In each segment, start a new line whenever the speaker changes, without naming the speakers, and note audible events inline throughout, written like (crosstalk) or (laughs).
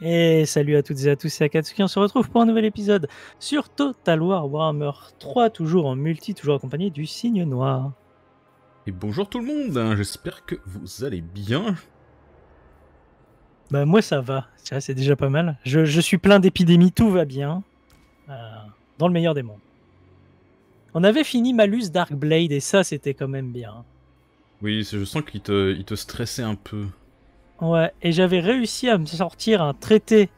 Et salut à toutes et à tous, c'est Akatsuki. On se retrouve pour un nouvel épisode sur Total War Warhammer 3, toujours en multi, toujours accompagné du signe noir.
Et bonjour tout le monde, hein, j'espère que vous allez bien.
Bah, moi ça va, c'est déjà pas mal. Je, suis plein d'épidémies, tout va bien. Euh, dans le meilleur des mondes. On avait fini Malus Darkblade et ça c'était quand même bien.
Oui, je sens qu'il te stressait un peu.
Ouais, et j'avais réussi à me sortir un traité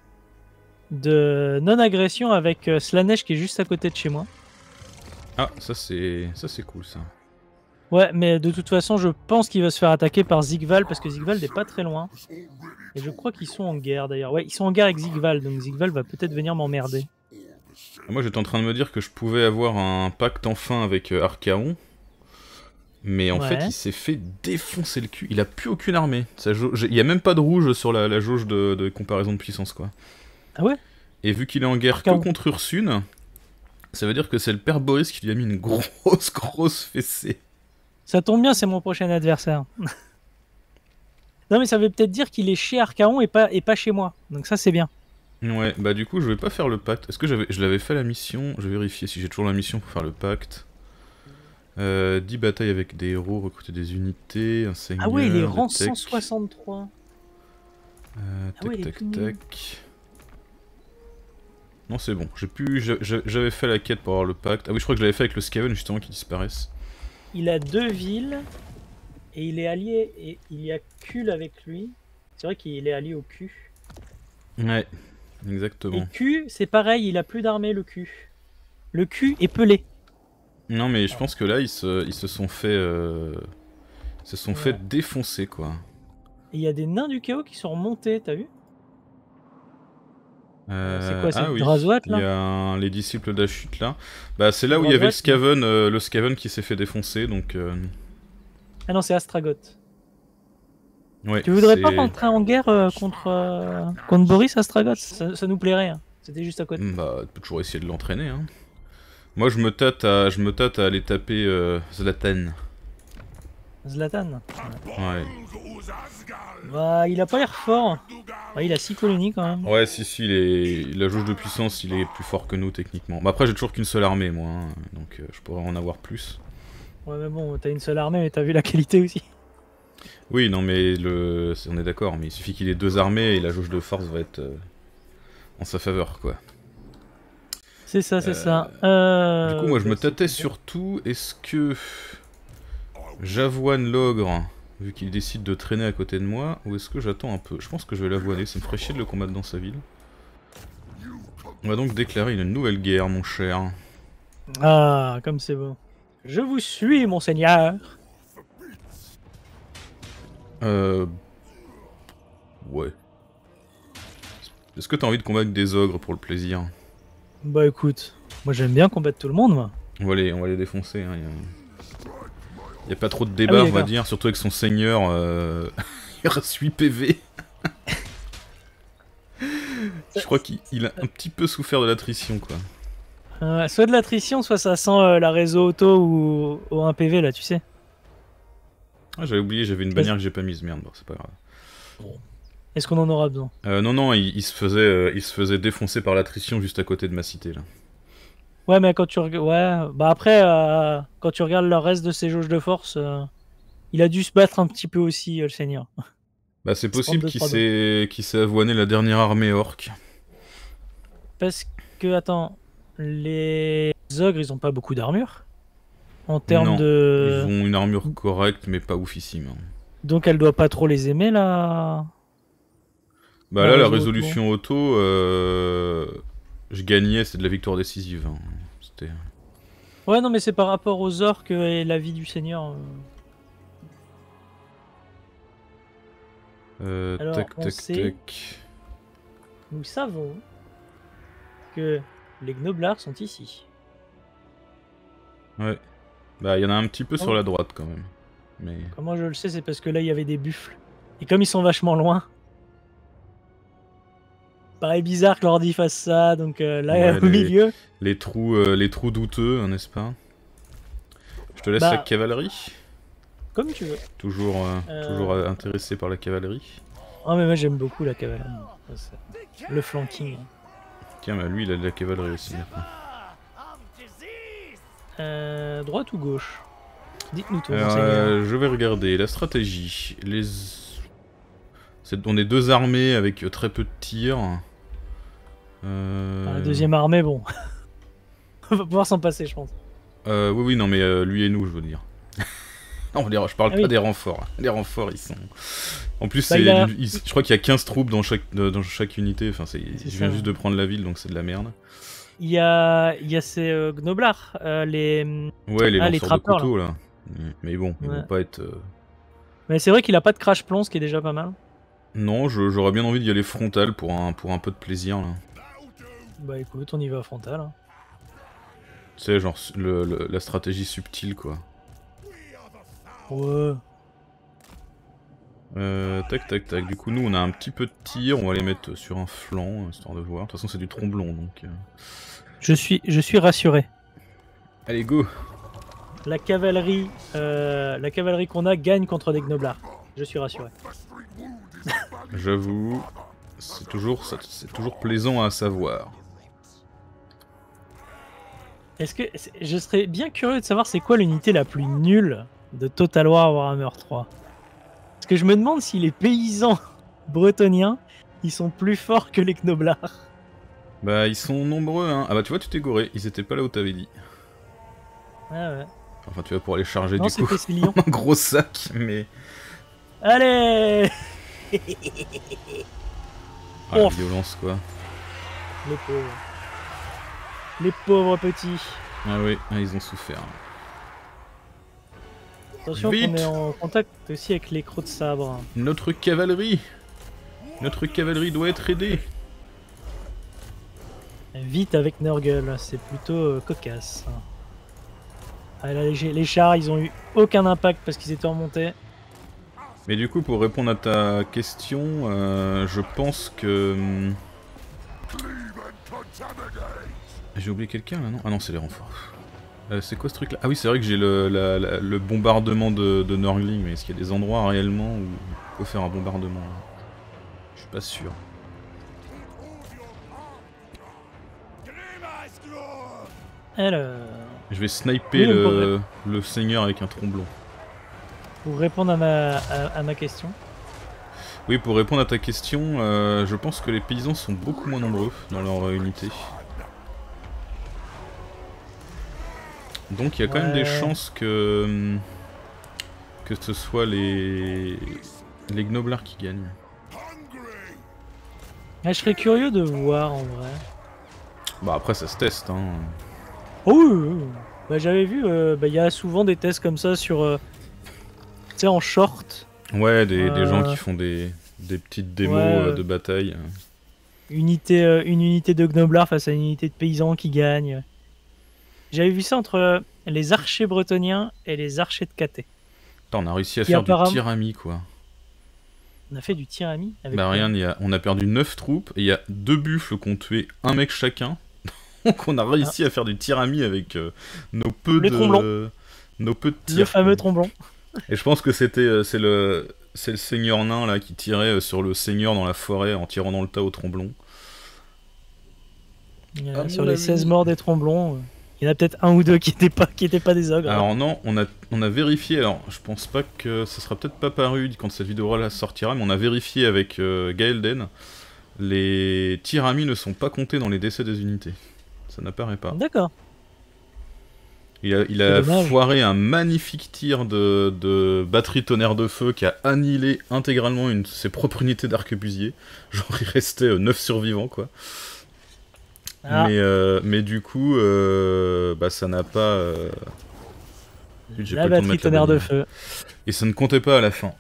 de non-agression avec euh, Slanesh qui est juste à côté de chez moi.
Ah, ça c'est ça c'est cool ça.
Ouais, mais de toute façon, je pense qu'il va se faire attaquer par Zigval parce que Zigval n'est pas très loin. Et je crois qu'ils sont en guerre d'ailleurs. Ouais, ils sont en guerre avec Zigval, donc Zigval va peut-être venir m'emmerder.
Moi, j'étais en train de me dire que je pouvais avoir un pacte enfin avec euh, Archaon, mais en fait, il s'est fait défoncer le cul. Il a plus aucune armée. Ça Il n'y a même pas de rouge sur la, jauge de, comparaison de puissance, quoi. Ah ouais Et vu qu'il est en guerre que contre Ursune, ça veut dire que c'est le père Boris qui lui a mis une grosse, (laughs) grosse fessée.
Ça tombe bien, c'est mon prochain adversaire. (laughs) non, mais ça veut peut-être dire qu'il est chez Arcaon et pas, et pas chez moi. Donc ça, c'est bien.
Ouais, bah du coup, je vais pas faire le pacte. Est-ce que je l'avais fait la mission Je vais vérifier si j'ai toujours la mission pour faire le pacte. Euh, 10 batailles avec des héros, recruter des unités, un seigneur. Ah oui il est rang
163.
Euh, ah tac, tac, tac. Non, c'est bon. J'ai pu... J'avais fait la quête pour avoir le pacte. Ah oui, je crois que je fait avec le Skaven, justement, qui disparaissent.
Il a deux villes, et il est allié... Et il y a cul avec lui. C'est vrai qu'il est allié au cul
Ouais, exactement. Et
cul c'est pareil, il a plus d'armée, le cul Le cul est pelé.
Non, mais je pense que là, ils se, sont fait. se sont fait euh, défoncer, quoi.
Il y a des nains du chaos qui sont remontés, t'as vu
euh, C'est quoi, c'est ah, là Il y a les disciples de là. Bah, c'est là où il y avait le Skaven, euh, le qui s'est fait défoncer donc.
Ah non, c'est Astragoth.
tu voudrais pas rentrer
en guerre contre, Boris Astragoth ça, nous plairait. Hein. C'était juste à
côté. Bah, tu peux toujours essayer de l'entraîner. Hein. Moi, je me tâte à, je me tâte à aller taper euh, Zlatan. Zlatan Ouais.
Bah, il a pas l'air fort. Bah il a 6 colonies quand même.
Ouais, si, si, la jauge de puissance, il est plus fort que nous techniquement. Bah, après, j'ai toujours qu'une seule armée, moi, hein, donc euh, je pourrais en avoir plus.
Ouais, mais bon, t'as une seule armée, mais t'as vu la qualité aussi.
Oui, non, mais le... on est d'accord, mais il suffit qu'il ait deux armées et la jauge de force va être euh, en sa faveur, quoi.
C'est ça, c'est ça. Euh, euh, du coup, moi, je me tâtais
surtout, est-ce que j'avoine l'ogre, vu qu'il décide de traîner à côté de moi, ou est-ce que j'attends un peu Je pense que je vais l'avoiner, ça me ferait chier de le combattre dans sa ville. On va donc déclarer une nouvelle guerre, mon cher.
Ah, comme c'est bon. Je vous suis, monseigneur.
Euh... Ouais. Est-ce que t'as envie de combattre des ogres pour le plaisir
bah écoute, moi j'aime bien combattre tout le monde, moi.
On va les, défoncer. Hein, y pas trop de ah débat, on va dire, surtout avec son seigneur. Euh, (laughs) il reçoit 8 PV. Je crois qu'il a un petit peu souffert de l'attrition, quoi.
Euh, soit de l'attrition, soit ça sent euh, la réseau auto ou, au un PV, là, tu sais.
Ah, j'avais oublié, j'avais une bannière que j'ai pas mise, merde, c'est pas grave.
Est-ce qu'on en aura besoin
euh, Non, non, il, se faisait, euh, il se faisait défoncer par l'attrition juste à côté de ma cité là.
Ouais, mais quand tu ouais, bah après, euh, quand tu regardes le reste de ces jauges de force, il a dû se battre un petit peu aussi, le Seigneur. (laughs) Bah c'est possible qu'il
s'est, qu'il avoiné la dernière armée orque.
Parce que attends, les ogres, ils ont pas beaucoup d'armure. En termes de. Ils
ont une armure correcte, mais pas oufissime. Hein.
Donc elle doit pas trop les aimer là. Bah là, la résolution
auto, euh, je gagnais, c'est de la victoire décisive. Hein.
Ouais, non, mais c'est par rapport aux orques et la vie du Seigneur. Euh,
euh Alors, tac, tac.
Nous savons que les Gnoblars sont ici.
Ouais. Bah, il y en a un petit peu sur la droite quand même. Mais...
Comment je le sais, c'est parce que là, il y avait des buffles. Et comme ils sont vachement loin, paraît bizarre que l'ordi fasse ça, donc euh, là, (laughs) au milieu.
Les trous, euh, les trous douteux, hein, n'est-ce pas Je te laisse bah, la cavalerie. Comme tu veux. Toujours, euh, toujours intéressé par la cavalerie.
oh, mais moi j'aime beaucoup la cavalerie. Le flanking. Hein.
Tiens, mais bah, lui il a de la cavalerie aussi.
droite ou gauche Dites-nous tout. je
vais regarder la stratégie. Les on est deux armées avec très peu de tirs. Euh, la deuxième
armée, bon. (laughs) on va pouvoir s'en passer, je pense.
Euh, oui, oui, non, mais euh, lui et nous, je veux dire. (laughs) Non, je parle ah pas des renforts. Hein. Les renforts, ils sont. En plus, bah, je crois qu'il y a 15 troupes dans chaque, dans chaque unité. Enfin, je viens juste de prendre la ville, donc c'est de la merde.
Il y a, il y a ces gnoblards, les. Ouais, les, ah, couteaux, là.
Mm, mais bon, ils vont pas être.
Mais c'est vrai qu'il a pas de crash plomb ce qui est déjà pas mal.
Non, j'aurais bien envie d'y aller frontal pour un, pour un peu de plaisir, là.
Bah écoute, on y va frontal. Hein.
Tu sais, genre la stratégie subtile quoi. Ouais. Euh, tac tac tac, du coup nous on a un petit peu de tir, on va les mettre sur un flanc, euh, histoire de voir. De toute façon c'est
du tromblon donc... Euh. Je, suis, je suis rassuré. Allez go La cavalerie euh, la cavalerie qu'on a gagne contre des gnoblards. Je suis rassuré.
J'avoue, c'est toujours, toujours plaisant à savoir.
Est-ce que je serais bien curieux de savoir c'est quoi l'unité la plus nulle de Total War Warhammer 3 Parce que je me demande si les paysans (laughs) bretoniens ils sont plus forts que les knoblards.
Bah ils sont nombreux hein. Ah bah tu vois tu t'es gouré, ils étaient pas là où t'avais dit. Ouais ah ouais. Enfin tu vas pour aller charger du coup. (laughs) un gros sac mais.
Allez Ah la
violence quoi.
Le pauvre. Les pauvres petits.
Ah oui, ah, ils ont souffert.
Attention on est en contact aussi avec les crocs de sabre.
Notre cavalerie Notre cavalerie doit être aidée
Vite avec Nurgle, c'est plutôt euh, cocasse. Ah, les, chars, ils ont eu aucun impact parce qu'ils étaient en montée.
Mais du coup, pour répondre à ta question, euh, je pense que... Hum, Ah, j'ai oublié quelqu'un là non Ah non c'est les renforts. Euh, c'est quoi ce truc là Ah oui c'est vrai que j'ai le, bombardement de, de Norgling, mais est-ce qu'il y a des endroits réellement où il faut faire un bombardement Je suis pas sûr.
Je vais sniper le,
seigneur avec un tromblon.
Pour répondre à ma, ma question.
Oui, pour répondre à ta question, euh, je pense que les paysans sont beaucoup moins nombreux dans leur euh, unité. Donc il y a quand même des chances que hum, que ce soit les les gnoblars qui gagnent.
Ah, je serais curieux de voir en vrai.
Bah après ça se teste hein.
Oh Bah j'avais vu, euh, bah, il y a souvent des tests comme ça sur... Euh, tu sais en short. Ouais, des, gens euh. qui
font des, des petites démos de bataille.
Unité, une unité de Gnoblars face à une unité de paysans qui gagne. J'avais vu ça entre euh, les archers bretoniens et les archers de Caté.
on a réussi à faire du tirami, quoi.
On a fait du tirami avec Bah
rien, y a... on a perdu 9 troupes, et il y a deux buffles qui ont tué un mec chacun. (laughs) Donc on a réussi à faire du tirami avec euh, nos peu de... Nos peu de tirs. Le fameux tromblon. Et je pense que c'était euh, c'est le le seigneur nain là qui tirait sur le seigneur dans la forêt en tirant dans le tas au tromblon.
sur les 16 morts des tromblons. Il y en a peut-être un ou deux qui n'étaient pas, pas des ogres.
Alors non, on a, vérifié, alors je pense pas que ça sera peut-être pas paru quand cette vidéo-là sortira, mais on a vérifié avec euh, Gaelden, les tiramis ne sont pas comptés dans les décès des unités. Ça n'apparaît pas. D'accord. Il a, foiré un magnifique tir de, batterie tonnerre de feu qui a annihilé intégralement une, ses propres unités d'arquebusier. Genre il restait 9 euh, survivants quoi. Ah. Mais, euh, mais, du coup, euh, bah, ça n'a pas. Euh, la batterie tonnerre de, feu. Et ça ne comptait pas à la fin.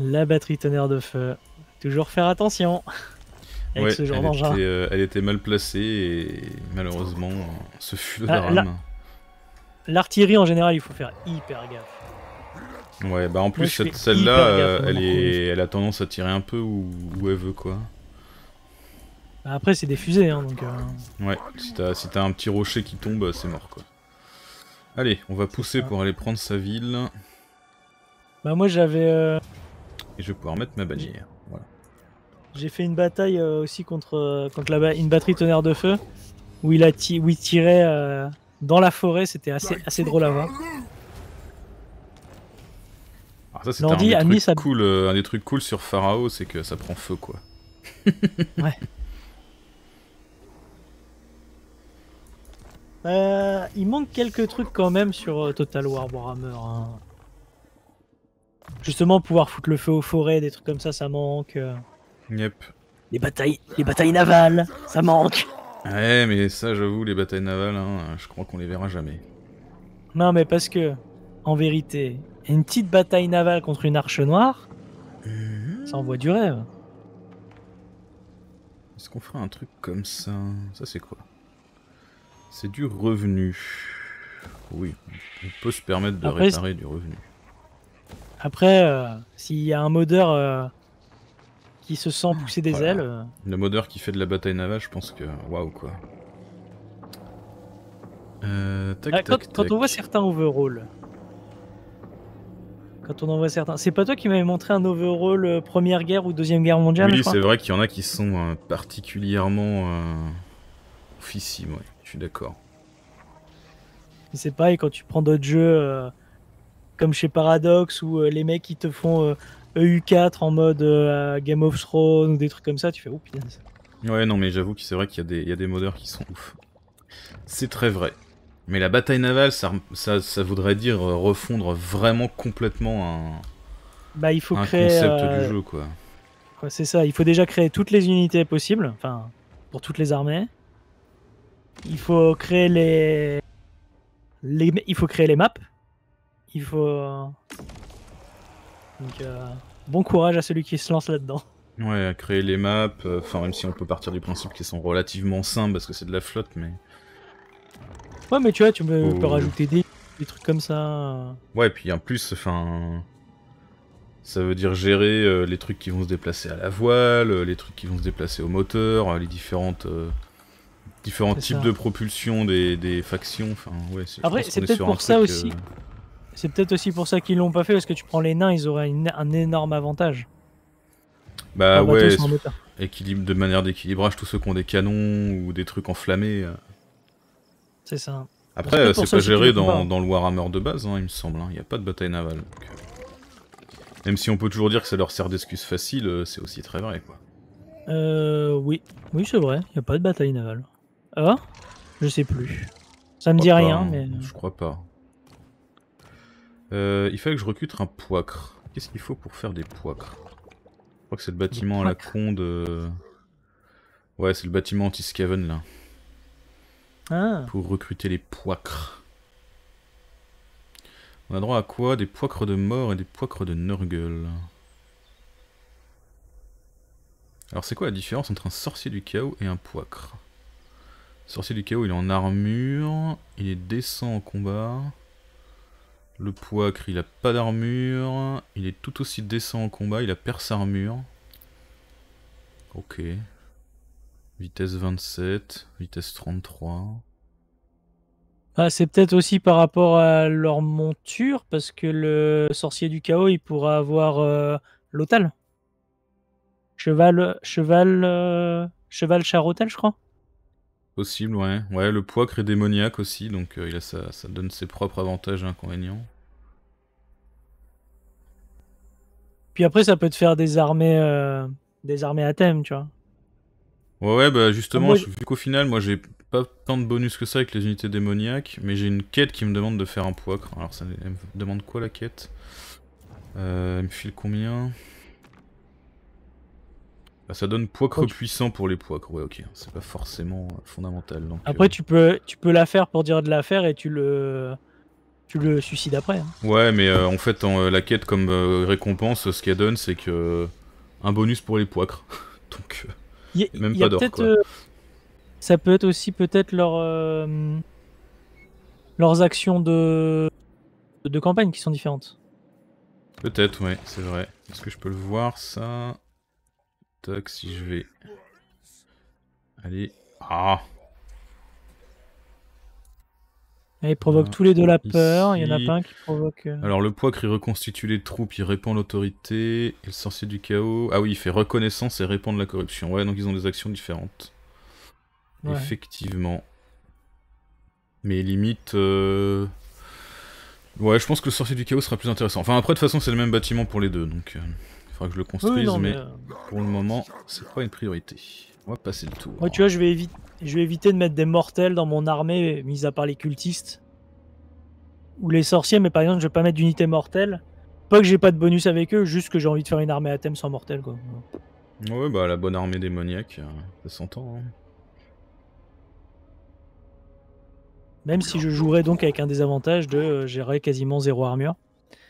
La batterie tonnerre de feu. Toujours faire attention. Avec ce genre d'engin.
elle était mal placée et malheureusement, ce fut le ah,
L'artillerie en général, il faut faire hyper gaffe.
Ouais, bah en plus, celle-là, elle, est... elle a tendance à tirer un peu où elle veut quoi.
Bah, après, c'est des fusées, hein, donc... Euh.
Ouais, si t'as si un petit rocher qui tombe, c'est mort, quoi. Allez, on va pousser ah. pour aller prendre sa ville.
Bah moi, j'avais... Euh,
Et je vais pouvoir mettre ma bannière,
voilà. J'ai fait une bataille euh, aussi contre, contre une batterie tonnerre de feu, où il, a tirait dans la forêt, c'était assez, assez drôle à voir. Alors ça, c'était un, des trucs
cool, un des trucs cool sur Pharaoh, c'est que ça prend feu, quoi. ouais. (laughs)
Euh, il manque quelques trucs quand même sur euh, Total War Warhammer. Hein. Justement, pouvoir foutre le feu aux forêts, des trucs comme ça, ça manque. Euh. Yep. Les batailles, les batailles navales, ça manque.
Ouais, mais ça, j'avoue, les batailles navales, hein, je crois qu'on les verra jamais.
Non, mais parce que, en vérité, une petite bataille navale contre une arche noire, mhm. ça envoie du rêve.
Est-ce qu'on fera un truc comme ça Ça, c'est quoi c'est du revenu. Oui, on peut se permettre de réparer du revenu.
Après, euh, s'il y a un modeur euh, qui se sent pousser des ailes. Euh,
Le modeur qui fait de la bataille navale, je pense que. Waouh quoi. Ah,
quand, on voit certains overall. Quand on en voit certains. C'est pas toi qui m'avais montré un overall Première Guerre ou Deuxième Guerre mondiale oui, c'est vrai
qu'il y en a qui sont particulièrement euh, d'accord.
C'est pareil quand tu prends d'autres jeux euh, comme chez Paradox ou euh, les mecs qui te font EU4 e en mode euh, Game of Thrones ou des trucs comme ça, tu fais oh,
Ouais, non, mais j'avoue que c'est vrai qu'il y, a des modeurs qui sont ouf. C'est très vrai. Mais la bataille navale, ça, ça, voudrait dire refondre vraiment complètement un,
bah, il faut créer, concept du jeu. quoi. c'est ça, il faut déjà créer toutes les unités possibles, enfin, pour toutes les armées il faut créer les... les... Il faut créer les maps. Il faut... Donc, euh, bon courage à celui qui se lance là-dedans.
Ouais, à créer les maps, euh, enfin même si on peut partir du principe qu'ils sont relativement simples parce que c'est de la flotte, mais...
Ouais, mais tu vois, tu peux, oh. rajouter des, des, trucs comme ça. Euh.
Ouais, et puis en plus, enfin... Ça veut dire gérer les trucs qui vont se déplacer à la voile, les trucs qui vont se déplacer au moteur, les différentes différents types de propulsion des, factions. Enfin, ouais, c'est peut-être pour ça aussi.
C'est peut-être aussi pour ça qu'ils l'ont pas fait, parce que tu prends les nains, ils auraient un énorme avantage. Bah ouais,
équilibre de manière d'équilibrage, tous ceux qui ont des canons ou des trucs enflammés. Euh.
C'est ça. Après, c'est pas géré dans,
dans, le Warhammer de base, hein, il me semble. Hein. Il n'y a pas de bataille navale. Euh. Même si on peut toujours dire que ça leur sert d'excuse facile, euh, c'est aussi très vrai, quoi.
Euh, oui, oui, c'est vrai. Il n'y a pas de bataille navale. Ah Je sais plus. Ça me dit rien, hein. mais. Euh. Je crois
pas. Euh, il fallait que je recrute un poicre. Qu'est-ce qu'il faut pour faire des poicres Je crois que c'est le bâtiment à la conde. Ouais, c'est le bâtiment anti-scaven là. Ah. Pour recruter les poicres. On a droit à quoi Des poicres de mort et des poicres de Nurgle. Alors c'est quoi la différence entre un sorcier du chaos et un poicre Sorcier du chaos, il est en armure. Il est décent en combat. Le poacre il a pas d'armure. Il est tout aussi décent en combat. Il a perce armure. Ok. Vitesse 27, vitesse 33.
Ah, c'est peut-être aussi par rapport à leur monture, parce que le sorcier du chaos, il pourra avoir euh, l'hôtel, cheval Cheval, euh, cheval, char cheval je crois.
Possible, ouais. Ouais, le poids est démoniaque aussi, donc euh, il a ça donne ses propres avantages et inconvénients.
Puis après, ça peut te faire des armées, euh, des armées à thème, tu vois.
Ouais, ouais, bah justement, vu qu'au final, moi j'ai pas tant de bonus que ça avec les unités démoniaques, mais j'ai une quête qui me demande de faire un poids. Alors, ça me demande quoi la quête euh, Elle me file combien ah, ça donne poicre puissant pour les poicres, ok. C'est pas forcément euh, fondamental.
après, tu, peux, tu peux la faire pour dire de la faire et tu le. Tu le suicides après. Hein.
Ouais, mais euh, en fait, en, euh, la quête comme récompense, ce qu'elle donne, c'est que. un bonus pour les poicres. (laughs) donc. même pas d'or,
ça peut être aussi peut-être leur leurs actions de... de campagne qui sont différentes.
Peut-être, ouais, c'est vrai. Est-ce que je peux le voir, ça Tac, si je vais... Allez. Ah.
ah Il provoque tous les deux la peur, il y en a pas un qui provoque... Euh.
Alors le poids il reconstitue les troupes, il répand l'autorité, et le sorcier du chaos... Ah oui, il fait reconnaissance et de la corruption. Ouais, donc ils ont des actions différentes. Effectivement. Mais limite... Euh, ouais, je pense que le sorcier du chaos sera plus intéressant. Enfin après, de toute façon, c'est le même bâtiment pour les deux, donc... Euh. Il faudra que je le construise, mais, euh, pour le moment, c'est pas une priorité. On va passer le tour. tu
vois, je vais, je vais éviter de mettre des mortels dans mon armée, mis à part les cultistes ou les sorciers, mais par exemple, je vais pas mettre d'unité mortelle. Pas que j'ai pas de bonus avec eux, juste que j'ai envie de faire une armée à thème sans mortel, quoi.
Ouais, bah la bonne armée démoniaque, euh, ça
s'entend. Hein. Même si je jouerais donc avec un désavantage de euh, gérer quasiment zéro armure.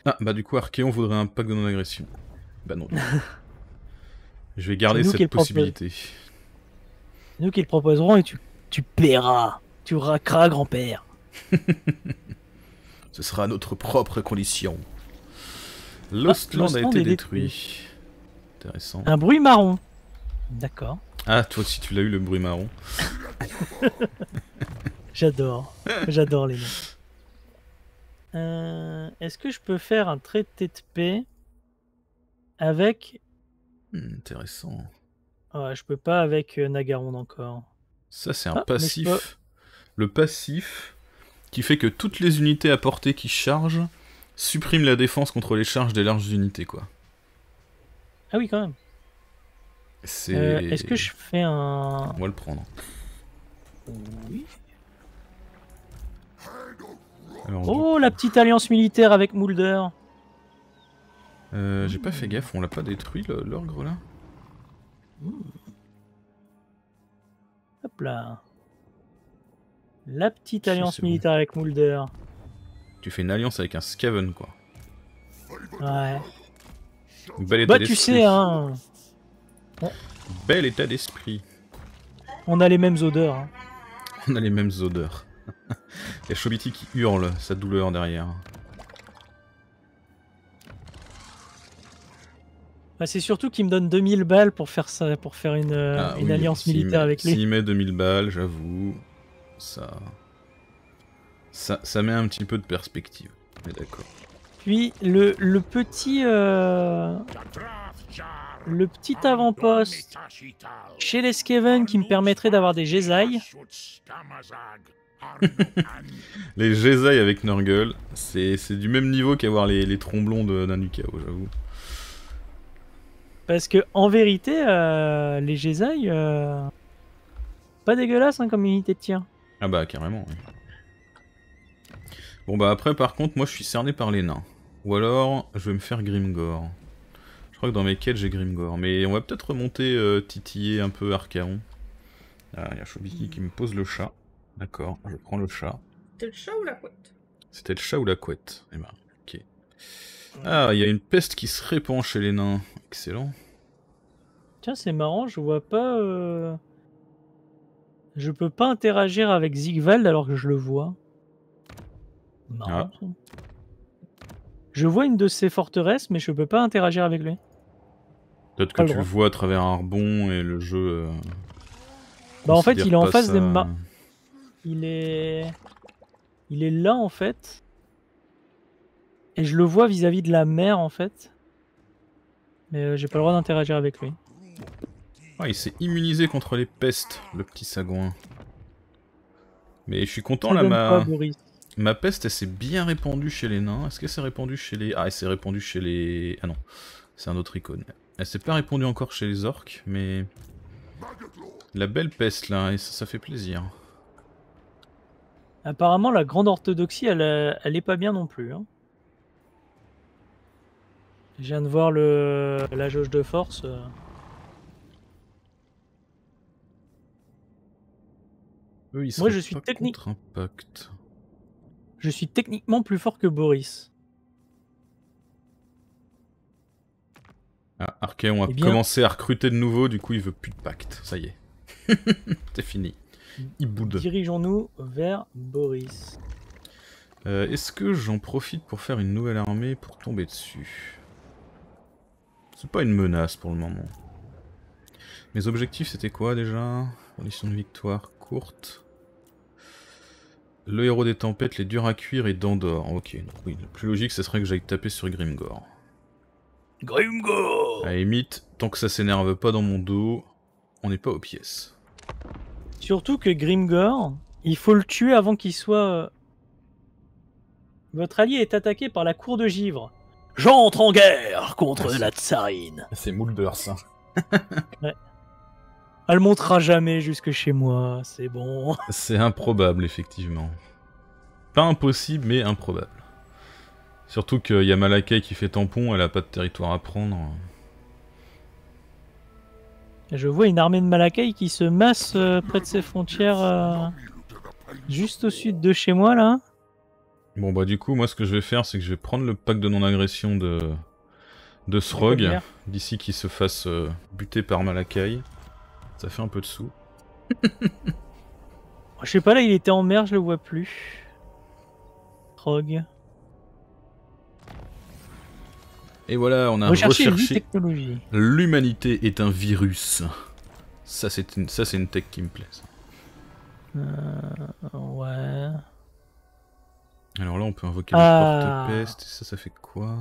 Ah, bah du coup, Archeon voudrait un pack de non-agression. Bah non. (laughs) Je vais garder cette possibilité.
Nous qui le proposerons et tu, tu paieras. Tu raqueras, grand-père.
(laughs) Ce sera à notre propre condition. Ah, L'Ostland a été détruit. Intéressant. Un
bruit marron. D'accord. Ah, toi aussi, tu
l'as eu le bruit marron.
(laughs) J'adore. J'adore les noms. Euh, est-ce que je peux faire un traité de paix avec.
Hmm, intéressant.
je peux pas avec euh, Nagarond encore. Ça, c'est un ah, passif.
Le passif qui fait que toutes les unités à portée qui chargent suppriment la défense contre les charges des larges unités, quoi.
Ah oui, quand même. C'est... Euh, est-ce que je fais un... On va le prendre. Oui. oh, la petite alliance militaire avec Mulder
euh, j'ai pas fait gaffe, on l'a pas détruit l'orgre là
Hop là. La petite alliance militaire avec Mulder.
Tu fais une alliance avec un Skaven quoi. Ouais. Bel état bah tu sais
hein. Bon.
Bel état d'esprit.
On a les mêmes odeurs. Hein.
On a les mêmes odeurs. (laughs) Il y qui hurle sa douleur derrière.
Bah, c'est surtout qu'il me donne 2000 balles pour faire ça, pour faire une, ah euh, alliance militaire avec lui. S'il
met 2000 balles, j'avoue, ça... ça... met un petit peu de perspective. Mais d'accord.
Puis le, le petit. Euh, le petit avant-poste chez les Skaven qui me permettrait d'avoir des Jezai. (laughs) les
Jezai avec Nurgle, c'est du même niveau qu'avoir les, les tromblons d'un nukao, j'avoue.
Parce que en vérité, euh, les Gézaïs, euh, pas dégueulasse hein, comme unité de tir.
Ah bah carrément. Bon bah après par contre, moi je suis cerné par les nains. Ou alors, je vais me faire Grimgore. Je crois que dans mes quêtes j'ai Grimgore, mais on va peut-être remonter euh, titiller un peu Archaon. Ah, il y a Shobiki qui me pose le chat. D'accord, je prends le chat. C'était le chat ou la couette C'était le chat ou la couette. Eh ben, ok. Ah, il y a une peste qui se répand chez les nains. Excellent.
Tiens, c'est marrant, je vois pas. Euh, je peux pas interagir avec Zigwald alors que je le vois. Marrant. Ah. Je vois une de ses forteresses, mais je peux pas interagir avec lui.
Peut-être que tu le vois à travers un rebond et le jeu. Euh,
bah en fait, il est en face des mains euh, Il est. Il est là en fait. Et je le vois vis à -vis de la mer en fait. Mais euh, j'ai pas le droit d'interagir avec lui.
Ah, il s'est immunisé contre les pestes, le petit sagouin. Mais je suis content, là, ma... ma peste, elle s'est bien répandue chez les nains. Est-ce qu'elle s'est répandue chez les... Ah, elle s'est répandue chez les... Ah non, c'est un autre icône. Elle s'est pas répandue encore chez les orques, mais... La belle peste, là, et ça, fait plaisir.
Apparemment, la grande orthodoxie, elle, euh, elle est pas bien non plus. Hein. Je viens de voir le, la jauge de force. Euh. Moi, je suis technique. Je suis techniquement plus fort que Boris.
Ah, a eh commencé à recruter de nouveau, du coup, il veut plus de pacte. Ça y est. (laughs) C'est fini. Il boude.
Dirigeons-nous vers Boris.
Euh, est-ce que j'en profite pour faire une nouvelle armée pour tomber dessus c'est pas une menace pour le moment. Mes objectifs, c'était quoi déjà Condition de victoire courte. Le héros des tempêtes, les durs à cuire et Dandor. Ok, donc oui, le plus logique, ce serait que j'aille taper sur Grimgor.
Grimgore
À limite, tant que ça s'énerve pas dans mon dos, on n'est pas aux pièces.
Surtout que Grimgor, il faut le tuer avant qu'il soit... Euh, Votre allié est attaqué par la cour de givre. J'entre en guerre contre la tsarine. C'est Mulder, ça. (laughs) Elle montera jamais jusque chez moi, c'est bon.
C'est improbable, effectivement. Pas impossible, mais improbable. Surtout qu'il y a Malakai qui fait tampon, elle a pas de territoire à prendre.
Je vois une armée de Malakai qui se masse euh, près de ses frontières, euh, juste au sud de chez moi, là.
Bon bah du coup, moi ce que je vais faire, c'est que je vais prendre le pack de non-agression de... de Srog, d'ici qu'il se fasse euh, buter par Malakai. Ça fait un peu de sous.
(laughs) je sais pas, là il était en mer, je le vois plus. Srog.
Et voilà, on a recherché, l'humanité est un virus. Ça c'est une... Ça, une tech qui me plaît.
Euh, ouais...
Alors là, on peut invoquer le ah. porte-peste, et ça, ça fait quoi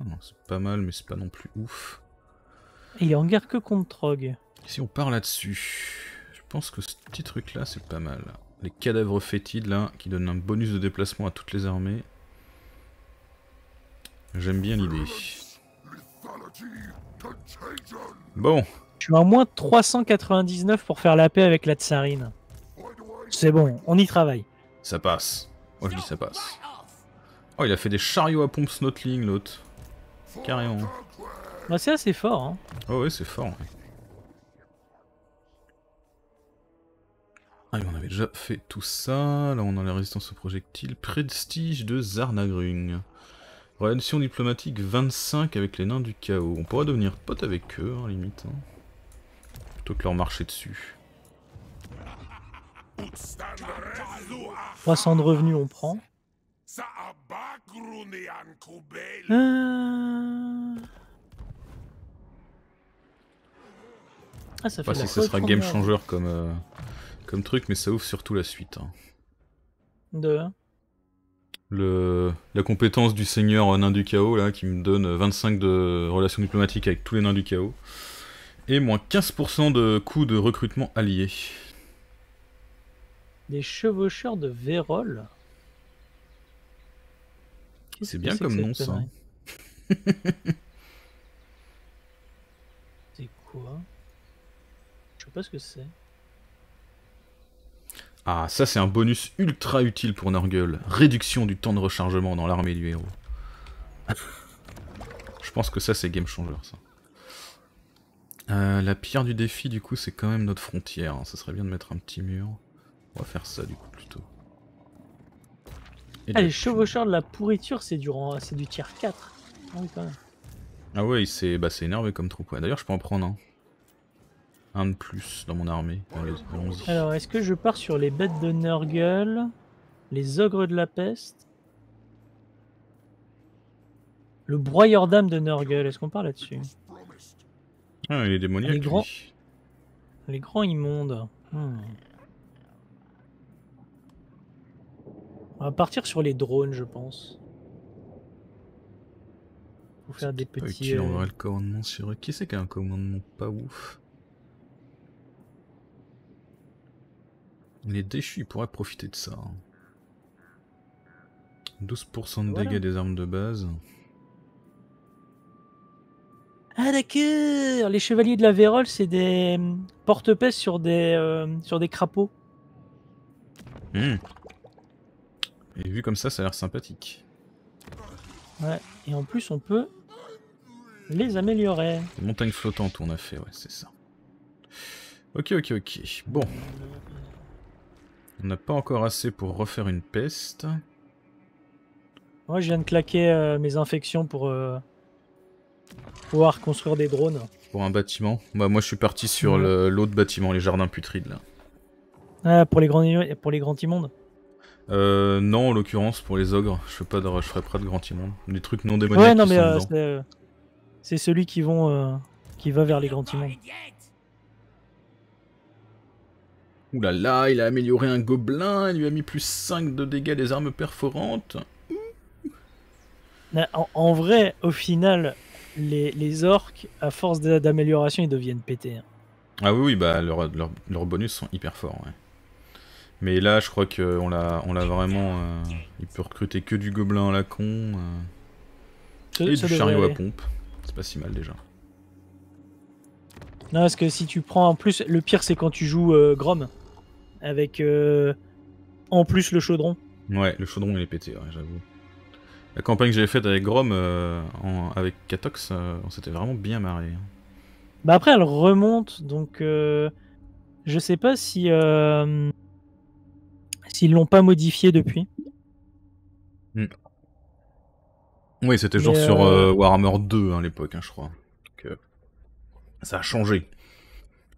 ah C'est pas mal, mais c'est pas non plus ouf.
il est en guerre que contre Trog.
Si on part là-dessus, je pense que ce petit truc-là, c'est pas mal. Les cadavres fétides, là, qui donnent un bonus de déplacement à toutes les armées. J'aime bien l'idée.
Bon. Je suis à moins 399 pour faire la paix avec la tsarine. C'est bon, on y travaille.
Ça passe. Oh je dis ça passe. Oh il a fait des chariots à pompe snotling l'autre. Carrément.
Bah c'est assez fort hein.
Oh ouais c'est fort. Ouais. Ah, on avait déjà fait tout ça. Là, on a la résistance aux projectiles. Prestige de Zarnagrung. Relation diplomatique 25 avec les nains du chaos. On pourrait devenir pote avec eux, en hein, limite. Hein. Plutôt que leur marcher
dessus. 300 de revenus, on prend. Ah, ça pas si ça sera game changer
comme, euh, comme truc, mais ça ouvre surtout la suite. Hein. De le, La compétence du seigneur nain du chaos, là, qui me donne 25 de relations diplomatiques avec tous les nains du chaos, et moins 15% de coûts de recrutement alliés.
Des chevaucheurs de vérol
C'est bien comme nom, ça.
(laughs) c'est quoi Je sais pas ce que c'est.
Ah, ça c'est un bonus ultra utile pour Norgul. Réduction du temps de rechargement dans l'armée du héros. (laughs) Je pense que ça c'est game changer ça. Euh, la pierre du défi du coup c'est quand même notre frontière. Hein. Ça serait bien de mettre un petit mur faire ça du coup plutôt. Ah, les
chevaucheurs de la pourriture, c'est du, c'est du tiers 4. Ah oui,
ah ouais, bah, c'est énervé comme troupe. D'ailleurs, je peux en prendre un. Un de plus dans mon armée.
Alors, est-ce que je pars sur les bêtes de Nurgle, les ogres de la peste, le broyeur d'âme de Nurgle Est-ce qu'on parle là-dessus
Ah, il est démoniaque. Les grands,
les grands immondes. Hmm. On va partir sur les drones, je pense. Pour faire des petits. Pas on euh, le
commandement sur Qui c'est qui a un commandement pas ouf Les déchus, ils pourraient profiter de ça. 12% hein. de dégâts des armes de base.
Ah d'accord Les chevaliers de la Vérole, c'est des hum, porte-pèces sur, des, euh, sur des crapauds.
Hum et vu comme ça, ça a l'air sympathique.
Ouais, et en plus on peut les améliorer. montagne
montagnes flottantes on a fait, ouais, c'est ça. Ok, ok, ok. Bon. On n'a pas encore assez pour refaire une
peste. Moi, je viens de claquer euh, mes infections pour euh, pouvoir construire des drones.
Pour un bâtiment bah, Moi, je suis parti sur l'autre bâtiment, les jardins putrides, là.
Ah, pour les grands, pour les grands immondes
euh, non, en l'occurrence, pour les ogres, je, fais pas de, ferai de grand immonde. Les trucs non démoniaques. Ouais, non, mais euh,
euh, c'est celui qui, vont, euh, qui va vers les grands immondes.
Oulala là là, il a amélioré un gobelin, il lui a mis plus 5 de dégâts des armes perforantes.
En, vrai, au final, les, orques, à force d'amélioration, ils deviennent pétés. Hein.
Ah oui, oui bah leurs leur, bonus sont hyper forts. Ouais. Mais là, je crois qu'on l'a, on l'a vraiment. Euh, il peut recruter que du gobelin à la con. Euh, et du chariot à pompe. C'est pas si mal déjà.
Non, parce que si tu prends en plus, le pire c'est quand tu joues euh, Grom avec en plus le chaudron.
Ouais, le chaudron il est pété, j'avoue. La campagne que j'avais faite avec Grom, avec Katox, on s'était vraiment bien marré. Hein.
Bah après, elle remonte, donc je sais pas si S'ils l'ont pas modifié depuis.
Hmm. Oui, c'était toujours sur euh, euh, Warhammer 2 hein, à l'époque, hein, je crois. Euh, ça a changé.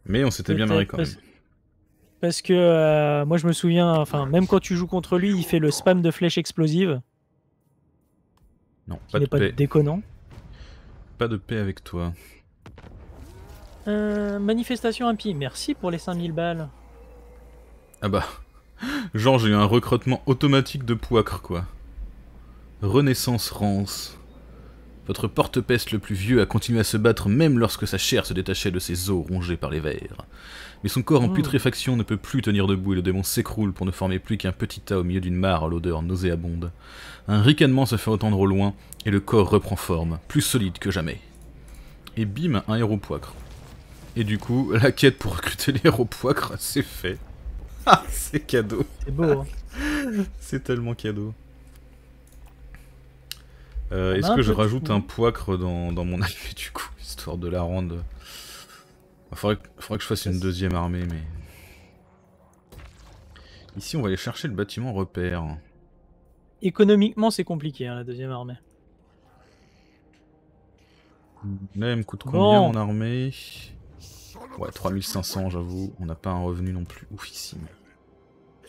Mais on s'était bien marré quand parce...
même. Parce que moi je me souviens, enfin même quand tu joues contre lui, il fait le spam de flèches explosives. Non, pas de, pas déconnant.
Pas de paix avec toi.
manifestation impie, merci pour les 5000 balles.
Ah bah, Genre, j'ai un recrutement automatique de poacre quoi. Renaissance Rance. Votre porte-peste le plus vieux a continué à se battre même lorsque sa chair se détachait de ses os rongés par les vers. Mais son corps en oh. putréfaction ne peut plus tenir debout et le démon s'écroule pour ne former plus qu'un petit tas au milieu d'une mare à l'odeur nauséabonde. Un ricanement se fait entendre au loin et le corps reprend forme, plus solide que jamais. Et bim, un héros poacre. Et du coup, la quête pour recruter les héros s'est c'est fait. Ah, c'est cadeau. C'est beau. Hein. (laughs) c'est tellement cadeau. Euh, est-ce que je rajoute un poicre dans, mon armée (laughs) du coup, histoire de la rendre... Euh, faudrait, que je fasse une deuxième armée, mais... Ici, on va aller chercher le bâtiment repère.
Économiquement, c'est compliqué, hein, la deuxième armée.
Là, elle me coûte combien en armée Ouais, 3500, j'avoue. On n'a pas un revenu non plus oufissime.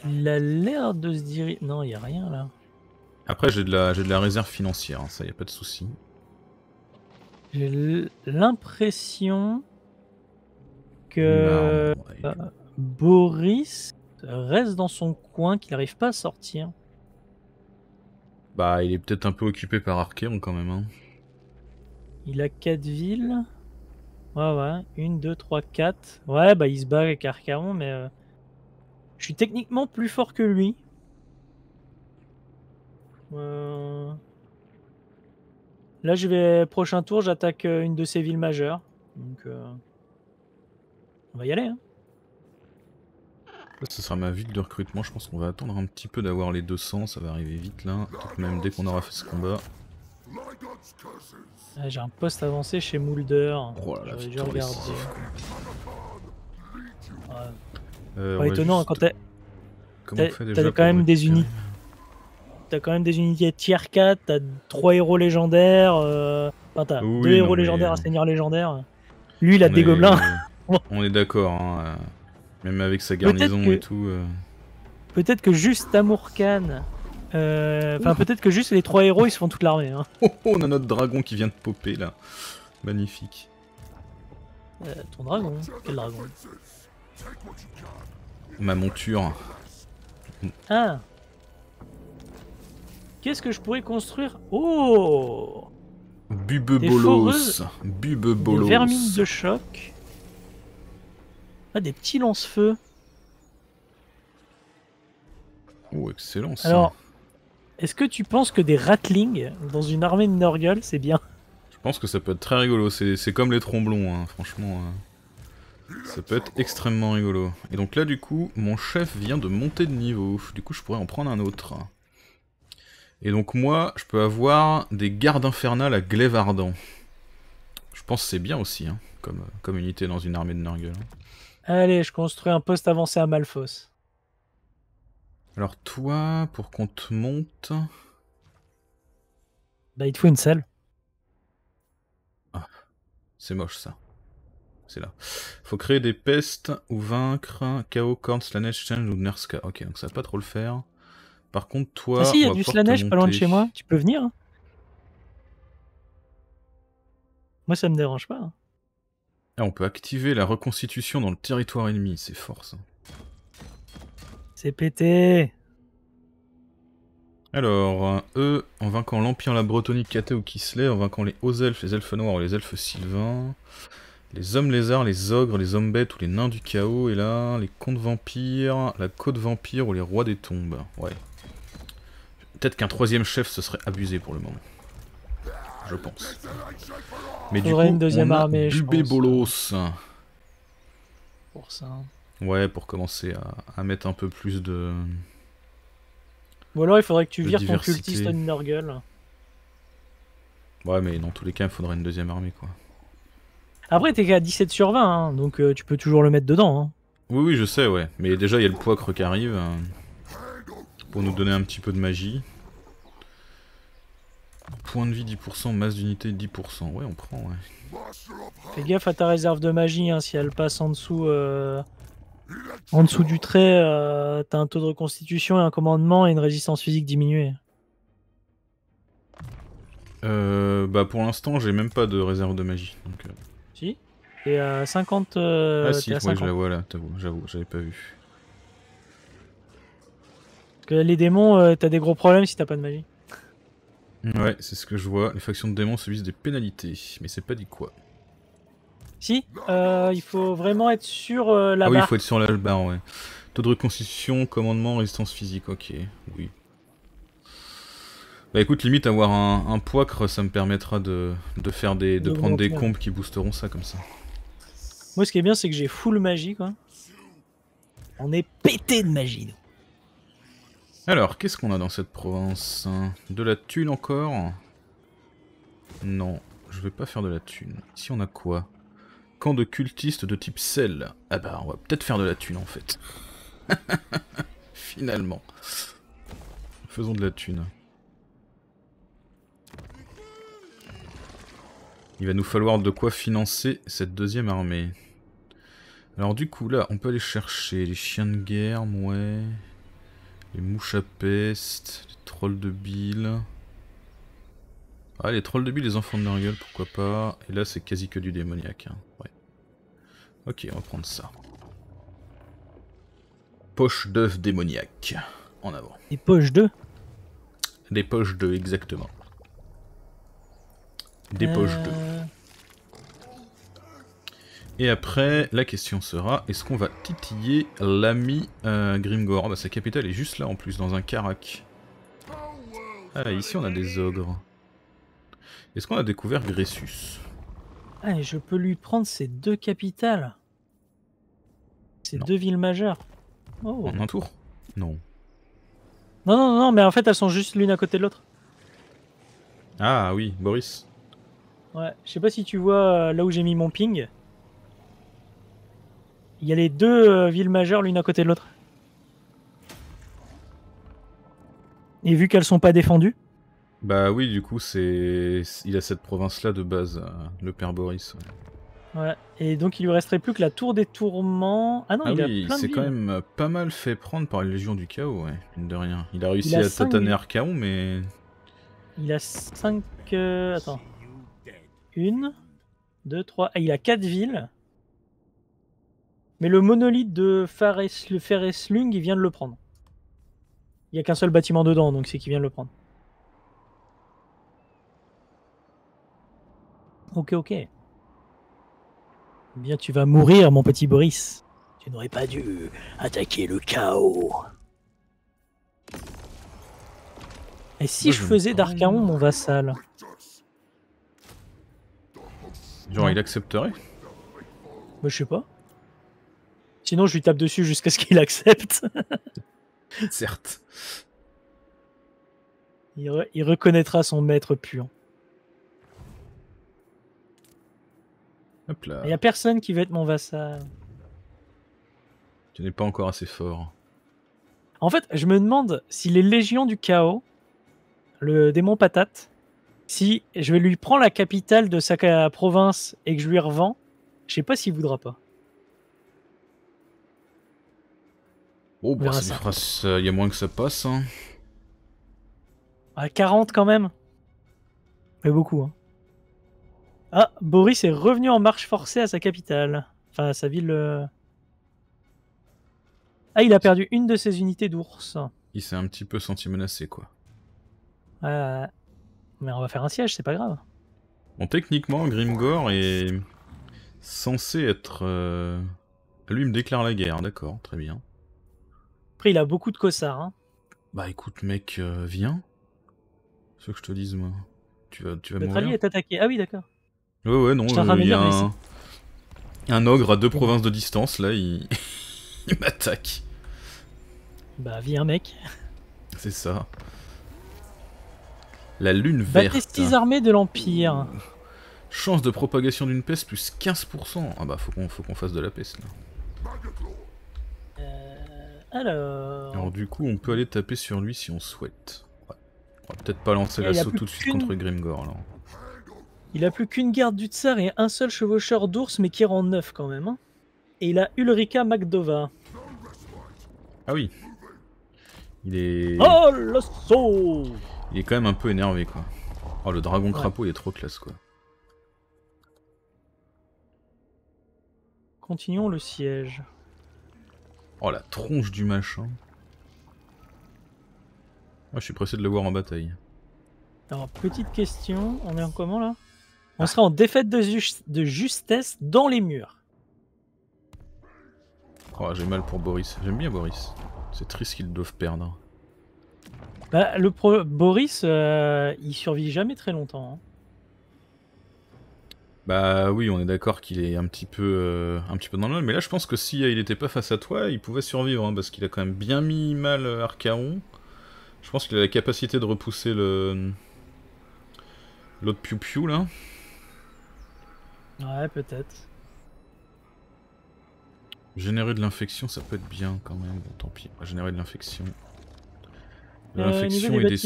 Il a l'air de se dire, Non, il a rien là.
Après, j'ai de, la... de la réserve financière, hein, ça, il a pas de souci.
J'ai l'impression que euh, Boris reste dans son coin, qu'il n'arrive pas à sortir.
Bah, il est peut-être un peu occupé par Archeon quand même. Hein.
Il a 4 villes. Ouais, ouais. Une, deux, trois, quatre. Ouais, bah il se bat avec Arcaron, mais euh, je suis techniquement plus fort que lui. Euh, là, je vais prochain tour, j'attaque euh, une de ses villes majeures. Donc, on va y aller. Hein.
ce sera ma ville de recrutement. Je pense qu'on va attendre un petit peu d'avoir les 200. Ça va arriver vite là. Donc, même dès qu'on aura fait ce combat.
Ah, j'ai un poste avancé chez Mulder. Oh là là, euh, étonnant quand t'as. T'as quand même des unités. T'as quand même des unités tier 4, t'as 3 héros légendaires, euh, enfin t'as 2 héros légendaires, à un euh, seigneur légendaire. Lui il a des gobelins.
(laughs) on est d'accord, hein. même avec sa garnison et tout.
Peut-être que juste Amourcan. Euh, enfin, peut-être que juste les trois héros, ils se font toute l'armée. Hein. Oh, oh on a notre dragon qui vient de popper
là. Magnifique.
Euh, ton dragon Quel dragon
Ma monture.
Ah Qu'est-ce que je pourrais construire Oh
Bubebolos. Bubebolos. Des vermines
de choc. Ah, des petits lance-feux.
Oh, excellent ça.
Est-ce que tu penses que des Rattlings dans une armée de Nurgle, c'est bien Je pense
que ça peut être très rigolo. C'est comme les tromblons, hein. franchement. Euh, ça peut être extrêmement rigolo. Et donc là, du coup, mon chef vient de monter de niveau. Du coup, je pourrais en prendre un autre. Et donc moi, je peux avoir des gardes infernales à ardent. Je pense que c'est bien aussi, hein, comme, comme, unité dans une armée de Nurgle. Hein.
Allez, je construis un poste avancé à Malfos.
Alors toi, pour qu'on te
monte... Bah il te faut une selle.
Ah, c'est moche ça. C'est là. Faut créer des pestes ou vaincre KO, Korn, Slanesh, Change ou Nerska. Ok, donc ça va pas trop le faire. Par contre, toi... Ah si, il y a du Slanesh pas loin de chez
moi. Tu peux venir hein. Moi, ça me dérange pas. Hein.
Ah, on peut activer la reconstitution dans le territoire ennemi, c'est fort ça.
C'est pété
alors, eux, en vainquant l'Empire, la Bretonie, Katé ou Kisley, en vainquant les hauts elfes, les elfes noirs ou les elfes sylvains, les hommes lézards, les ogres, les hommes bêtes ou les nains du chaos, et là, les contes vampires, la côte vampire ou les rois des tombes. Ouais. Peut-être qu'un troisième chef, se serait abusé pour le moment. Je pense. Mais du coup, une deuxième armée, je Bolos. Pour ça. Ouais, pour commencer à, mettre un peu plus de.
Ou alors il faudrait que tu vires ton cultiste Nurgle.
Ouais, mais dans tous les cas, il faudrait une deuxième armée, quoi.
Après, t'es qu'à 17 sur 20, hein, donc euh, tu peux toujours le mettre dedans. Hein.
Oui, oui, je sais, ouais. Mais déjà, il y a le poicre qui arrive. Euh, pour nous donner un petit peu de magie. Point de vie 10%, masse d'unité 10%. Ouais,
on prend, ouais. Fais gaffe à ta réserve de magie, hein, si elle passe en dessous... Euh... En dessous du trait, euh, t'as un taux de reconstitution et un commandement et une résistance physique diminuée.
Euh, bah pour l'instant, j'ai même pas de réserve de magie. Euh.
Si Et à 50. ah si, je la vois là,
j'avoue, j'avais pas vu.
que les démons, t'as des gros problèmes si t'as pas de magie.
Ouais, c'est ce que je vois. Les factions de démons subissent des pénalités, mais c'est pas dit quoi.
Si, euh, il faut vraiment être sur euh, la barre. Ah oui, il faut être
sur la barre, ouais. Taux de reconstitution, commandement, résistance physique, ok, oui. Bah écoute, limite avoir un, un poicre, ça me permettra de, faire des, de, prendre des combes qui boosteront ça comme ça.
Moi, ce qui est bien, c'est que j'ai full magie, quoi. On est pété de magie, nous.
Alors, qu'est-ce qu'on a dans cette province De la thune encore Non, je vais pas faire de la thune. Ici, on a quoi camp de cultistes de type sel. Ah bah, on va peut-être faire de la thune en fait. (laughs) Finalement. Faisons de la thune. Il va nous falloir de quoi financer cette deuxième armée. Alors du coup, là, on peut aller chercher les chiens de guerre, ouais, les mouches à peste, les trolls de bile... Ah, les trolls de billes, les enfants de leur pourquoi pas. Et là, c'est quasi que du démoniaque. Hein. Ok, on va prendre ça. Poche d'œuf démoniaque. En avant.
Des poches d'œufs
Des poches d'œufs, exactement. Des euh. poches d'œufs. Et après, la question sera, est-ce qu'on va titiller l'ami euh, Grimgor ah, bah, Sa capitale est juste là en plus, dans un carac. Ah, ici on a des ogres. Est-ce qu'on a découvert Gressus
ah, eh, Je peux lui prendre ces deux capitales. Ces deux villes majeures. Oh. En un tour Non. Non, non, non, mais en fait, elles sont juste l'une à côté de l'autre.
Ah oui, Boris.
Ouais, je sais pas si tu vois euh, là où j'ai mis mon ping. Il y a les deux euh, villes majeures l'une à côté de l'autre. Et vu qu'elles sont pas défendues,
bah oui, du coup, c'est il a cette province-là de base, euh, le père Boris.
Ouais. Et donc il lui resterait plus que la tour des tourments. Ah non, ah il a plein de quand même
euh, pas mal fait prendre par les Légions du Chaos, ouais, de rien. Il a réussi à tataner Archaon, mais...
Il a 5... Euh, attends. Une, deux, trois... Ah, il a quatre villes. Mais le monolithe de Fares... le Fareslung, il vient de le prendre. Il n'y a qu'un seul bâtiment dedans, donc c'est qu'il vient de le prendre. Ok, ok. Eh bien, tu vas mourir, mon petit Boris. Tu n'aurais pas dû attaquer le chaos. Et si je faisais d'Arcaon, mon vassal
Genre, il accepterait Moi,
bah, Je sais pas. Sinon, je lui tape dessus jusqu'à ce qu'il accepte. (laughs) Certes. Il, il reconnaîtra son maître puant. Il n'y a personne qui veut être mon vassal.
Tu n'es pas encore assez fort.
En fait, je me demande si les légions du chaos, le démon patate, si je lui prends la capitale de sa province et que je lui revends, je sais pas s'il voudra pas. Oh, bah,
euh, il y a moins que ça passe. À
hein. 40 quand même. Mais beaucoup. Hein. Ah, Boris est revenu en marche forcée à sa capitale. Enfin, à sa ville. Euh. Ah, il a perdu une de ses unités d'ours.
Il s'est un petit peu senti menacé, quoi.
Ah, mais on va faire un siège, c'est pas grave.
Bon, techniquement, Grimgore est censé être... Euh, lui, il me déclare la guerre, hein, d'accord, très bien.
Après, il a beaucoup de cossards. hein. Bah
écoute, mec, viens viens. Ce que je te dise, moi. Tu vas, tu vas mourir.
est attaqué. Ah oui, d'accord.
Ouais, ouais, non, euh, il un... un... ogre à deux provinces de distance, là, il, (laughs) il m'attaque.
Bah, viens, mec.
C'est ça. La lune verte. prestige
armée de l'Empire.
Chance de propagation d'une peste plus 15%. Ah bah, faut qu'on fasse de la peste, là.
Euh, alors... Alors
du coup, on peut aller taper sur lui si on souhaite. Ouais. On va peut-être pas lancer l'assaut tout de suite contre Grimgor, là.
Il a plus qu'une garde du tsar et un seul chevaucheur d'ours, mais qui rend neuf quand même. Hein. Et il a Ulrika Magdova.
Ah oui. Il est. Oh
l'assaut
Il est quand même un peu énervé quoi. Oh le dragon crapaud il est trop classe quoi.
Continuons le siège.
Oh la tronche du machin. Moi je suis pressé de le voir en bataille.
Alors petite question, on est en comment là on sera en défaite de, justesse dans les murs.
Oh, j'ai mal pour Boris. J'aime bien Boris. C'est triste qu'ils doivent perdre.
Bah, le Boris, euh, il survit jamais très longtemps. Hein.
Bah oui, on est d'accord qu'il est un petit peu, euh, un petit peu dans le mal, mais là je pense que si euh, il n'était pas face à toi, il pouvait survivre, hein, parce qu'il a quand même bien mis mal Arcaon. Je pense qu'il a la capacité de repousser le l'autre piou piou là.
Ouais, peut-être.
Générer de l'infection, ça peut être bien quand même. Bon, tant pis. Générer de l'infection. Euh, l'infection et des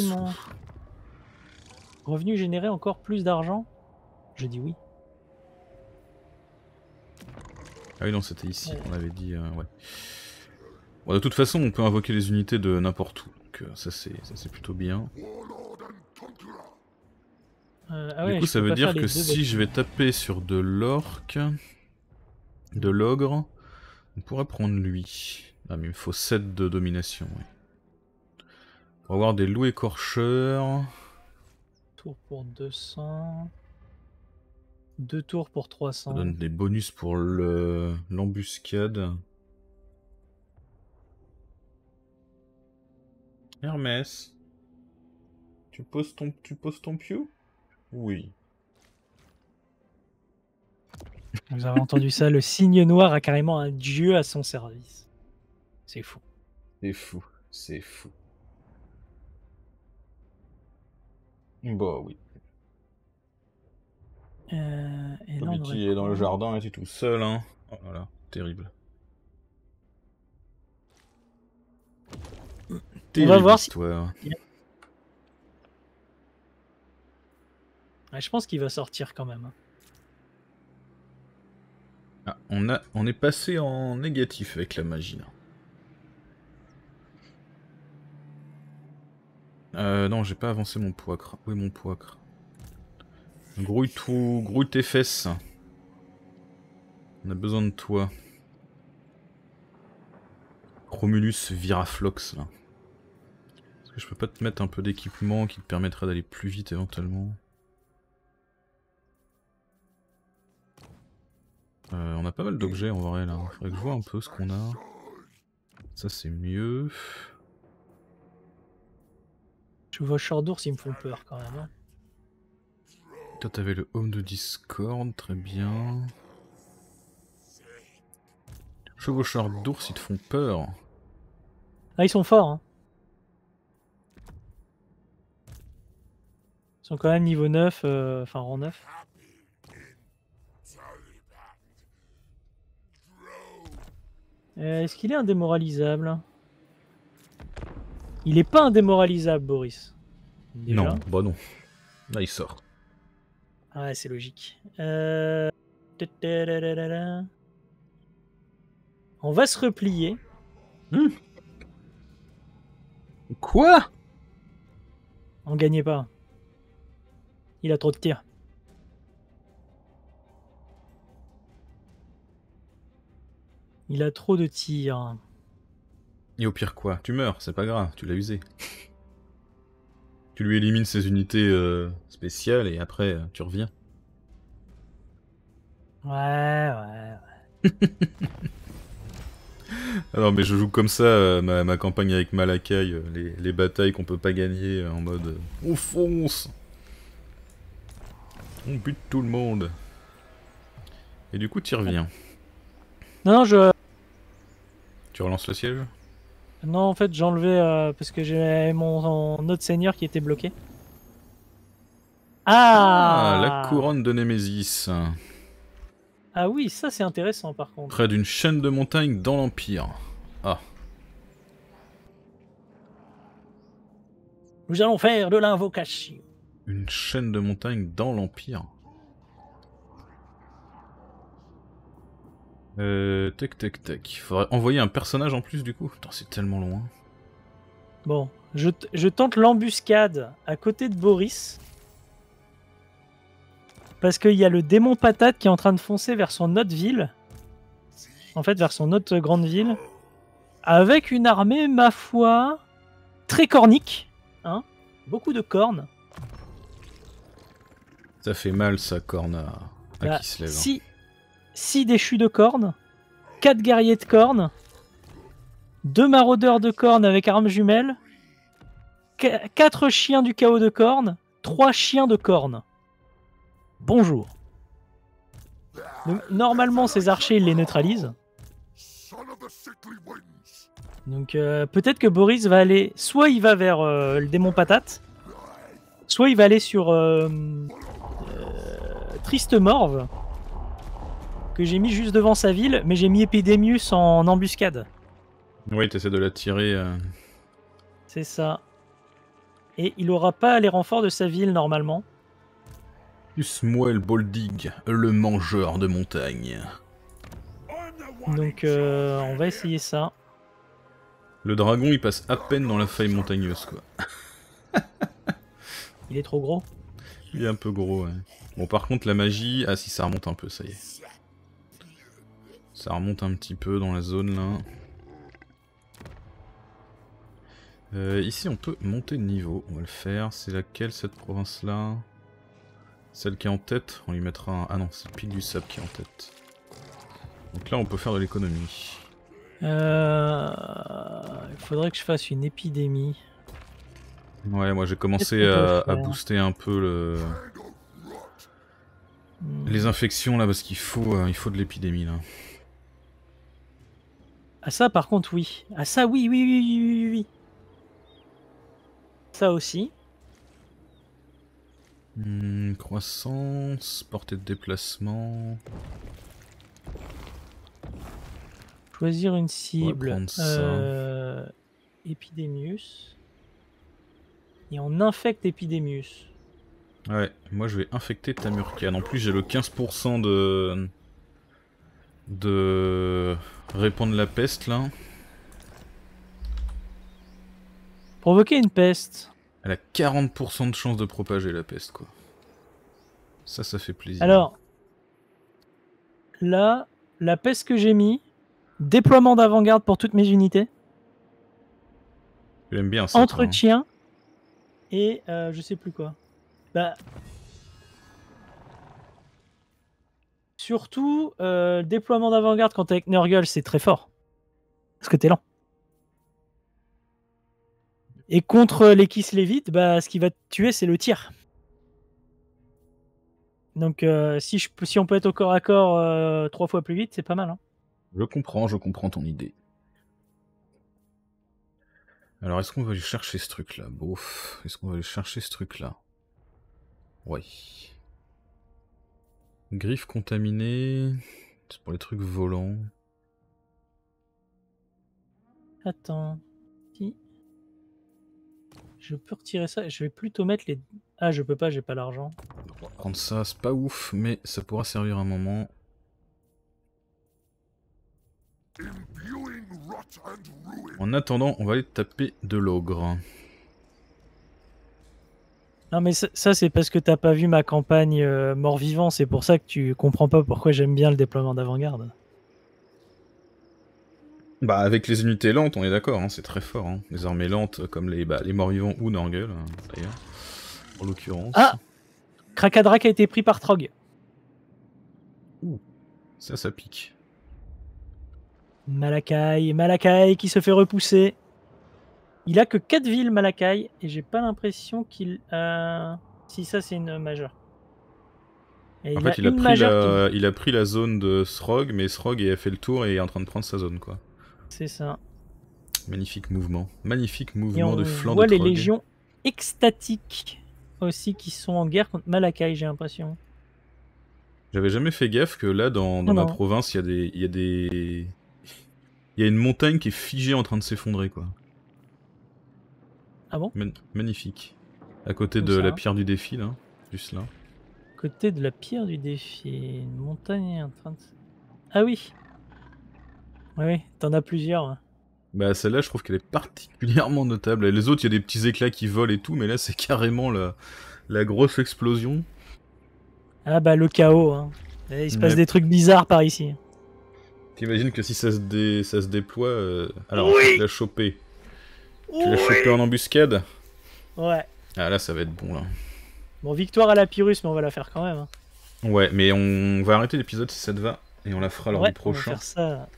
Revenu générer encore plus d'argent Je dis oui.
Ah oui, non, c'était ici. On avait dit... Euh, ouais. Bon, de toute façon, on peut invoquer les unités de n'importe où. Donc euh, c'est ça, c'est plutôt bien.
Euh, ah du coup, ça veut dire que si je vais
taper sur de l'orque, de l'ogre, on pourrait prendre lui. Ah, mais il me faut 7 de domination, oui. va avoir des loups écorcheurs.
Tour pour 200. Deux tours pour 300. Ça donne
des bonus pour l'embuscade.
Hermès.
Tu poses ton, tu poses ton oui.
Vous avez entendu ça, le signe noir a carrément un dieu à son service. C'est fou. C'est fou, c'est fou. Bon, bah oui. Euh, et est dans le
jardin et tu tout seul, hein. Oh là là, terrible.
On va voir si je pense qu'il va sortir quand même. Hein.
Ah, on, a, on est passé en négatif avec la magie euh, non, j'ai pas avancé mon poacre. Oui, est mon poicre Grouille tout, grouille tes fesses. On a besoin de toi. Romulus Viraflox Est-ce que je peux pas te mettre un peu d'équipement qui te permettra d'aller plus vite éventuellement Euh, on a pas mal d'objets en vrai là. Faudrait que je vois un peu ce qu'on a. Ça c'est mieux.
Je vois d'ours, ils me font peur quand même. Hein.
Toi t'avais le home de Discord, très bien. Chevaucheurs d'ours, ils te font peur.
Ah, ils sont forts. Hein. Ils sont quand même niveau 9, euh, enfin rang 9. Euh, est-ce qu'il est indémoralisable Il est pas indémoralisable, Boris.
Non, bah non. Là, il sort.
Ah, c'est logique. Euh, On va se replier. Hmm. Quoi On gagnait pas. Il a trop de tirs. Il a trop de tirs.
Et au pire quoi Tu meurs, c'est pas grave, tu l'as usé. tu lui élimines ses unités euh, spéciales et après euh, tu reviens.
Ouais, ouais, ouais.
(laughs) Alors, mais je joue comme ça euh, ma, campagne avec Malakai, les, batailles qu'on peut pas gagner en mode
on fonce
On bute tout le monde Et du coup, tu reviens. non, je, tu relances le siège
Non, en fait, j'ai enlevé euh, parce que j'ai mon, autre seigneur qui était bloqué. Ah, ah, La
couronne de Némésis.
Ah oui, ça c'est intéressant par contre.
Près d'une chaîne de montagnes dans l'Empire. Ah.
Nous allons faire de l'invocation.
Une chaîne de montagnes dans l'Empire Euh, tac tac tac. Faudrait envoyer un personnage en plus du coup. Putain, c'est tellement loin.
Bon, je, je tente l'embuscade à côté de Boris. Parce qu'il y a le démon patate qui est en train de foncer vers son autre ville. En fait, vers son autre grande ville. Avec une armée, ma foi, très cornique. Hein Beaucoup de cornes.
Ça fait mal, ça, corne à,
bah, hein. Si, 6 déchus de cornes, 4 guerriers de cornes, 2 maraudeurs de cornes avec armes jumelles, 4 chiens du chaos de cornes, 3 chiens de cornes. Bonjour. normalement, ces archers, ils les neutralisent. Donc euh, peut-être que Boris va aller, soit il va vers euh, le démon patate, soit il va aller sur euh, Triste Morve, que j'ai mis juste devant sa ville, mais j'ai mis Epidemius en embuscade.
Oui, t'essaies de l'attirer. tirer. Euh.
C'est ça. Et il aura pas les renforts de sa ville normalement.
Usmuel Boldig, le mangeur de montagne.
Donc euh, on va essayer ça.
Le dragon, il passe à peine dans la faille montagneuse, quoi.
(laughs) il est trop gros.
Il est un peu gros, ouais. Bon, par contre, la magie... Ah si, ça remonte un peu, ça y est. Ça remonte un petit peu dans la zone là. Euh, ici on peut monter de niveau, on va le faire. C'est laquelle cette province là Celle qui est en tête, on lui mettra un... Ah non, c'est le pic du sable qui est en tête. Donc là on peut faire de l'économie.
Euh... Il faudrait que je fasse une épidémie.
Ouais, moi j'ai commencé à, booster un peu le... Hmm. les infections là parce qu'il faut, euh, il faut de l'épidémie là.
Ah, ça par contre oui. à ah, ça oui, oui, oui, oui, oui, Ça aussi.
Hmm, croissance, portée de
déplacement. Choisir une cible. Euh, Epidemius. Et on infecte Epidemius.
Ouais, moi je vais infecter Tamurkan. En plus j'ai le 15% de... De répondre la peste là. Provoquer une peste. Elle a 40% de chance de propager la peste quoi. Ça, ça fait plaisir. Alors,
là, la peste que j'ai mis, déploiement d'avant-garde pour toutes mes unités. J'aime bien ça. Hein. Entretien et euh, je sais plus quoi. Bah, Surtout, euh, le déploiement d'avant-garde quand t'es avec Nurgle, c'est très fort. Parce que t'es lent. Et contre les Kiss vite, bah, ce qui va te tuer, c'est le tir. Donc euh, si, on peut être au corps à corps euh, trois fois plus vite, c'est pas mal. Hein.
Je comprends, je comprends ton idée. Alors est-ce qu'on va aller chercher ce truc-là est-ce qu'on va aller chercher ce truc-là Oui. Griffe contaminée. C'est pour les trucs volants.
Attends. Si. Je peux retirer ça. Je vais plutôt mettre les. Ah, je peux pas, j'ai pas l'argent.
prendre ça, c'est pas ouf, mais ça pourra servir un moment. En attendant, on va aller taper de l'ogre.
Non, mais ça, c'est parce que t'as pas vu ma campagne euh, mort-vivant. C'est pour ça que tu comprends pas pourquoi j'aime bien le déploiement d'avant-garde.
Bah, avec les unités lentes, on est d'accord, hein, c'est très fort. Hein. Les armées lentes, comme les, bah, les morts-vivants ou Norgul, hein, d'ailleurs, en l'occurrence. Ah
Krakadrak a été pris par Trog. Ouh,
ça, ça pique.
Malakai, Malakai qui se fait repousser. Il a que 4 villes, Malakai, et j'ai pas l'impression qu'il euh, Si ça, c'est une majeure. en fait, il, a
pris la... zone de Srog, mais Srog a fait le tour et est en train de prendre sa zone, quoi. C'est ça. Magnifique mouvement. Magnifique mouvement de flanc voit les légions
extatiques aussi qui sont en guerre contre Malakai, j'ai l'impression.
J'avais jamais fait gaffe que là, dans, ma province, il y a des... Il y a des... Il y a une montagne qui est figée en train de s'effondrer, quoi. Ah magnifique. À côté de la pierre du défi, là. Juste là.
Côté de la pierre du défi. Une montagne en train de... Ah oui Oui, t'en as plusieurs. Hein.
Bah celle-là, je trouve qu'elle est particulièrement notable. Les autres, il y a des petits éclats qui volent et tout, mais là, c'est (laughs) carrément la, la grosse explosion.
Ah bah le chaos. Hein. Eh, il se passe des trucs bizarres par ici.
T'imagines que si ça se, dé... ça se déploie, euh, alors la choper. Tu l'as chopé en embuscade Ouais. Ah là, ça va être bon là.
Bon, victoire à la Pyrrhus, mais on va la faire quand même. Hein.
Ouais, mais on va arrêter l'épisode si ça te va, et on la fera lors du prochain. On va faire
ça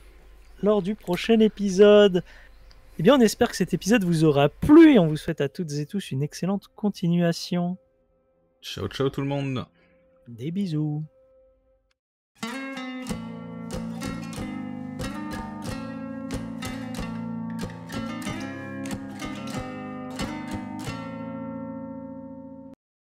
lors du prochain épisode. Eh bien, on espère que cet épisode vous aura plu et on vous souhaite à toutes et tous une excellente continuation.
Ciao, ciao tout le monde. Des
bisous.